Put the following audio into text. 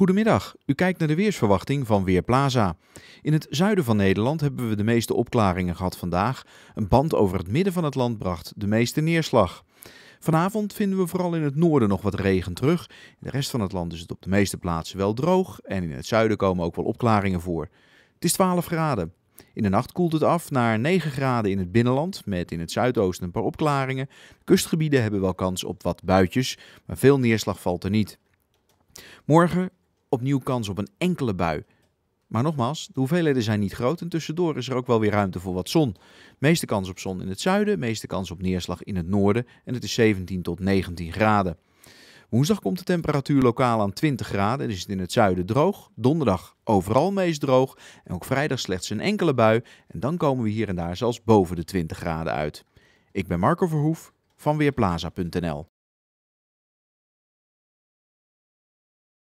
Goedemiddag, u kijkt naar de weersverwachting van Weerplaza. In het zuiden van Nederland hebben we de meeste opklaringen gehad vandaag. Een band over het midden van het land bracht de meeste neerslag. Vanavond vinden we vooral in het noorden nog wat regen terug. In de rest van het land is het op de meeste plaatsen wel droog en in het zuiden komen ook wel opklaringen voor. Het is 12 graden. In de nacht koelt het af naar 9 graden in het binnenland, met in het zuidoosten een paar opklaringen. Kustgebieden hebben wel kans op wat buitjes, maar veel neerslag valt er niet. Morgen opnieuw kans op een enkele bui. Maar nogmaals, de hoeveelheden zijn niet groot en tussendoor is er ook wel weer ruimte voor wat zon. Meeste kans op zon in het zuiden, meeste kans op neerslag in het noorden en het is 17 tot 19 graden. Woensdag komt de temperatuur lokaal aan 20 graden en dus is het in het zuiden droog. Donderdag overal meest droog en ook vrijdag slechts een enkele bui en dan komen we hier en daar zelfs boven de 20 graden uit. Ik ben Marco Verhoef van Weerplaza.nl